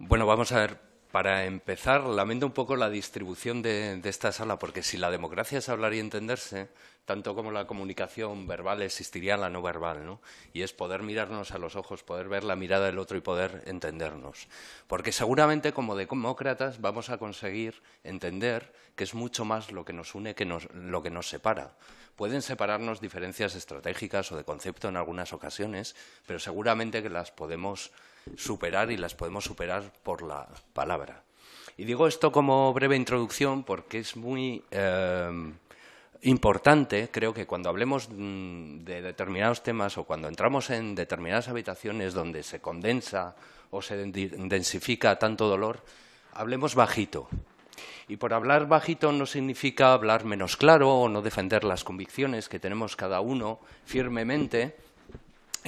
Bueno, vamos a ver. Para empezar, lamento un poco la distribución de, esta sala, porque si la democracia es hablar y entenderse, tanto como la comunicación verbal existiría la no verbal, ¿no? Y es poder mirarnos a los ojos, poder ver la mirada del otro y poder entendernos. Porque seguramente como demócratas vamos a conseguir entender que es mucho más lo que nos une que lo que nos separa. Pueden separarnos diferencias estratégicas o de concepto en algunas ocasiones, pero seguramente que las podemos superar y las podemos superar por la palabra. Y digo esto como breve introducción porque es muy eh, importante, creo que cuando hablemos mm, de determinados temas o cuando entramos en determinadas habitaciones donde se condensa o se densifica tanto dolor, hablemos bajito. Y por hablar bajito no significa hablar menos claro o no defender las convicciones que tenemos cada uno firmemente,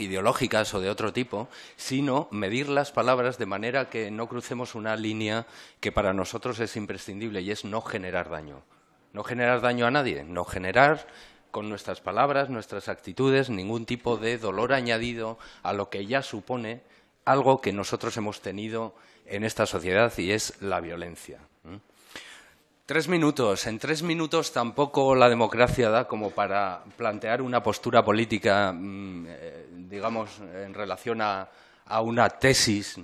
ideológicas o de otro tipo, sino medir las palabras de manera que no crucemos una línea que para nosotros es imprescindible y es no generar daño. No generar daño a nadie, no generar con nuestras palabras, nuestras actitudes, ningún tipo de dolor añadido a lo que ya supone algo que nosotros hemos tenido en esta sociedad y es la violencia. Tres minutos. En tres minutos tampoco la democracia da como para plantear una postura política, mm, eh, digamos, en relación a, una tesis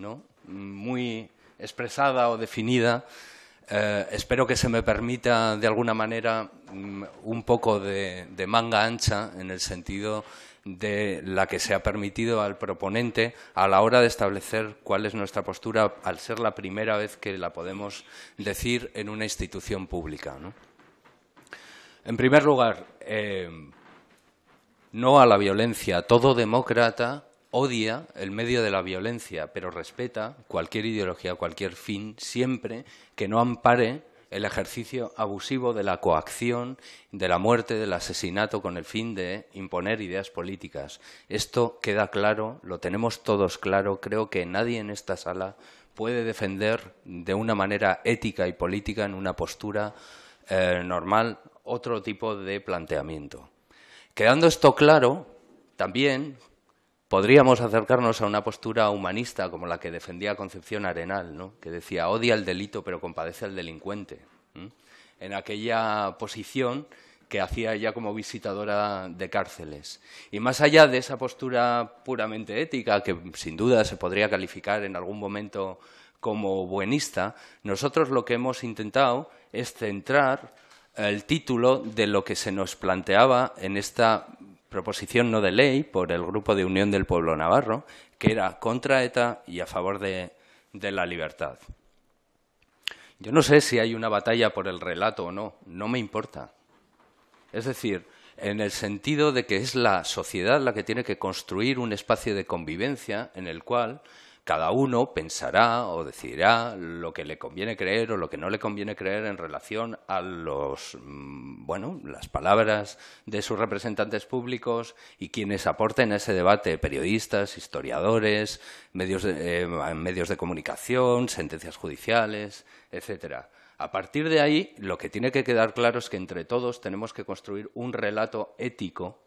muy expresada o definida. Eh, espero que se me permita, de alguna manera, mm, un poco de manga ancha en el sentido de la que se ha permitido al proponente a la hora de establecer cuál es nuestra postura al ser la primera vez que la podemos decir en una institución pública. En primer lugar, eh, no a la violencia. Todo demócrata odia el medio de la violencia, pero respeta cualquier ideología, cualquier fin, siempre que no ampare el ejercicio abusivo de la coacción, de la muerte, del asesinato con el fin de imponer ideas políticas. Esto queda claro, lo tenemos todos claro, creo que nadie en esta sala puede defender de una manera ética y política en una postura eh, normal otro tipo de planteamiento. Quedando esto claro, también Podríamos acercarnos a una postura humanista como la que defendía Concepción Arenal, ¿no? que decía odia el delito pero compadece al delincuente. En aquella posición que hacía ella como visitadora de cárceles. Y más allá de esa postura puramente ética, que sin duda se podría calificar en algún momento como buenista, nosotros lo que hemos intentado es centrar el título de lo que se nos planteaba en esta proposición no de ley por el Grupo de Unión del Pueblo Navarro, que era contra ETA y a favor de, de la libertad. Yo no sé si hay una batalla por el relato o no, no me importa. Es decir, en el sentido de que es la sociedad la que tiene que construir un espacio de convivencia en el cual cada uno pensará o decidirá lo que le conviene creer o lo que no le conviene creer en relación a los, mm, bueno, las palabras de sus representantes públicos y quienes aporten a ese debate, periodistas, historiadores, medios de, eh, medios de comunicación, sentencias judiciales, etcétera. A partir de ahí, lo que tiene que quedar claro es que entre todos tenemos que construir un relato ético,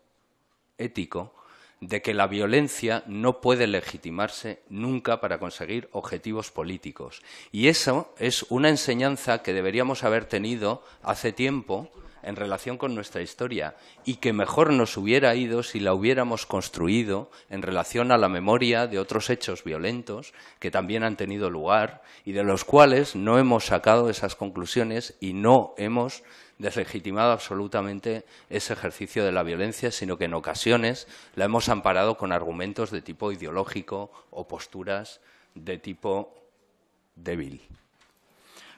ético, de que la violencia no puede legitimarse nunca para conseguir objetivos políticos. Y eso es una enseñanza que deberíamos haber tenido hace tiempo en relación con nuestra historia y que mejor nos hubiera ido si la hubiéramos construido en relación a la memoria de otros hechos violentos que también han tenido lugar y de los cuales no hemos sacado esas conclusiones y no hemos deslegitimado absolutamente ese ejercicio de la violencia, sino que en ocasiones la hemos amparado con argumentos de tipo ideológico o posturas de tipo débil.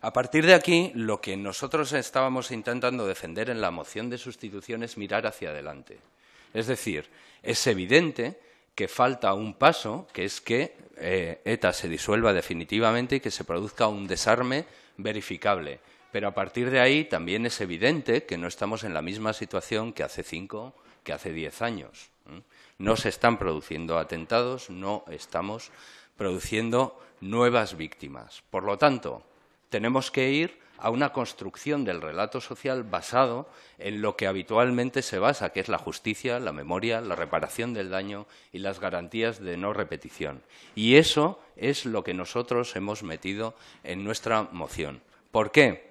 A partir de aquí, lo que nosotros estábamos intentando defender en la moción de sustitución es mirar hacia adelante. Es decir, es evidente que falta un paso, que es que eh, ETA se disuelva definitivamente y que se produzca un desarme verificable. Pero a partir de ahí también es evidente que no estamos en la misma situación que hace cinco, que hace diez años. No se están produciendo atentados, no estamos produciendo nuevas víctimas. Por lo tanto, tenemos que ir a una construcción del relato social basado en lo que habitualmente se basa, que es la justicia, la memoria, la reparación del daño y las garantías de no repetición. Y eso es lo que nosotros hemos metido en nuestra moción. ¿Por qué?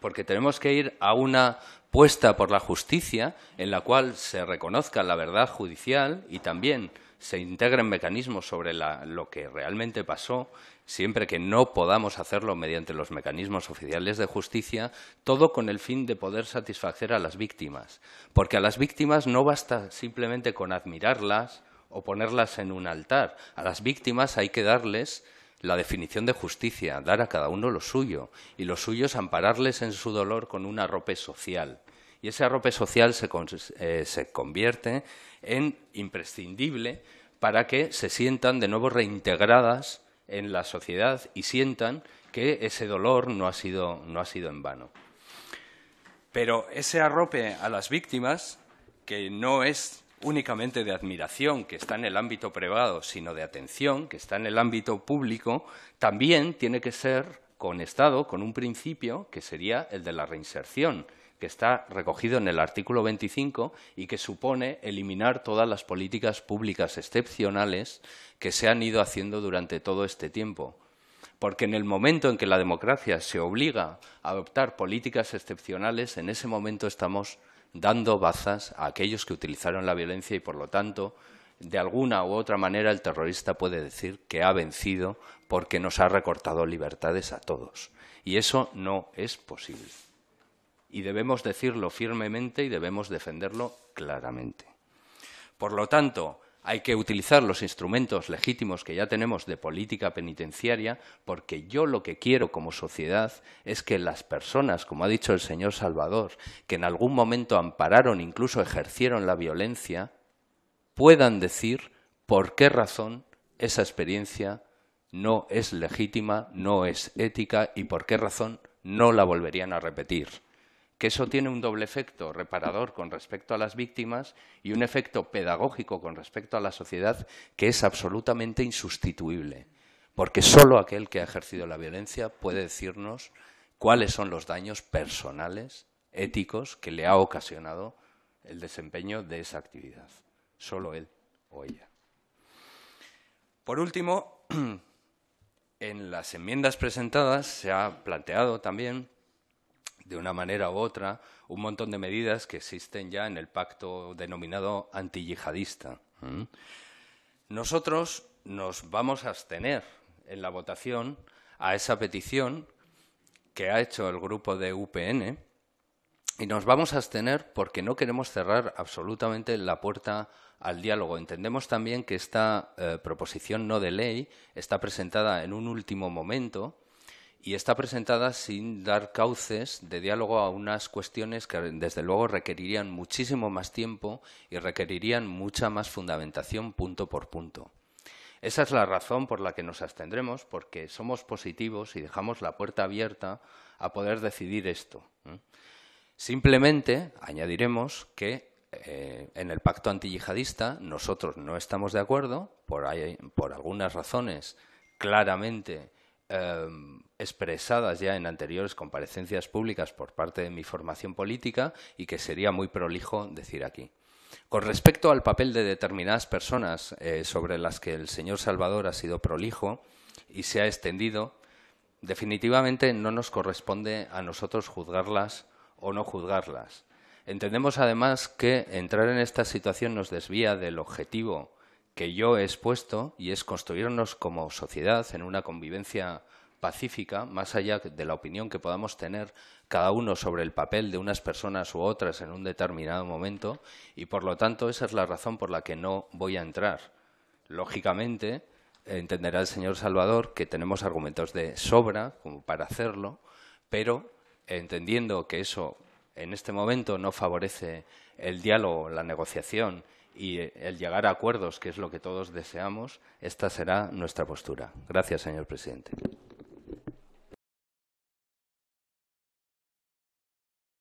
porque tenemos que ir a una puesta por la justicia en la cual se reconozca la verdad judicial y también se integren mecanismos sobre lo que realmente pasó, siempre que no podamos hacerlo mediante los mecanismos oficiales de justicia, todo con el fin de poder satisfacer a las víctimas. Porque a las víctimas no basta simplemente con admirarlas o ponerlas en un altar. A las víctimas hay que darles la definición de justicia, dar a cada uno lo suyo, y lo suyo es ampararles en su dolor con un arrope social. Y ese arrope social eh, se, convierte en imprescindible para que se sientan de nuevo reintegradas en la sociedad y sientan que ese dolor no ha sido, no ha sido en vano. Pero ese arrope a las víctimas, que no es únicamente de admiración, que está en el ámbito privado, sino de atención, que está en el ámbito público, también tiene que ser conectado con un principio que sería el de la reinserción, que está recogido en el artículo 25 y que supone eliminar todas las políticas públicas excepcionales que se han ido haciendo durante todo este tiempo porque en el momento en que la democracia se obliga a adoptar políticas excepcionales, en ese momento estamos dando bazas a aquellos que utilizaron la violencia y, por lo tanto, de alguna u otra manera el terrorista puede decir que ha vencido porque nos ha recortado libertades a todos. Y eso no es posible. Y debemos decirlo firmemente y debemos defenderlo claramente. Por lo tanto, hay que utilizar los instrumentos legítimos que ya tenemos de política penitenciaria, porque yo lo que quiero como sociedad es que las personas, como ha dicho el señor Salvador, que en algún momento ampararon, incluso ejercieron la violencia, puedan decir por qué razón esa experiencia no es legítima, no es ética y por qué razón no la volverían a repetir que eso tiene un doble efecto reparador con respecto a las víctimas y un efecto pedagógico con respecto a la sociedad que es absolutamente insustituible, porque solo aquel que ha ejercido la violencia puede decirnos cuáles son los daños personales, éticos, que le ha ocasionado el desempeño de esa actividad. Solo él o ella. Por último, en las enmiendas presentadas se ha planteado también de una manera u otra, un montón de medidas que existen ya en el pacto denominado antiyihadista. Nosotros nos vamos a abstener en la votación a esa petición que ha hecho el grupo de UPN y nos vamos a abstener porque no queremos cerrar absolutamente la puerta al diálogo. Entendemos también que esta eh, proposición no de ley está presentada en un último momento y está presentada sin dar cauces de diálogo a unas cuestiones que desde luego requerirían muchísimo más tiempo y requerirían mucha más fundamentación punto por punto. Esa es la razón por la que nos abstendremos, porque somos positivos y dejamos la puerta abierta a poder decidir esto. ¿eh? Simplemente añadiremos que eh, en el pacto antiyihadista nosotros no estamos de acuerdo, por, por algunas razones claramente Em, expresadas ya en anteriores comparecencias públicas por parte de mi formación política y que sería muy prolijo decir aquí. Con respecto al papel de determinadas personas eh, sobre las que el señor Salvador ha sido prolijo y se ha extendido, definitivamente no nos corresponde a nosotros juzgarlas o no juzgarlas. Entendemos además que entrar en esta situación nos desvía del objetivo que yo he expuesto y es construirnos como sociedad en una convivencia pacífica, más allá de la opinión que podamos tener cada uno sobre el papel de unas personas u otras en un determinado momento, y por lo tanto esa es la razón por la que no voy a entrar. Lógicamente, entenderá el señor Salvador que tenemos argumentos de sobra como para hacerlo, pero entendiendo que eso en este momento no favorece el diálogo, la negociación y el llegar a acuerdos, que es lo que todos deseamos, esta será nuestra postura. Gracias, señor presidente.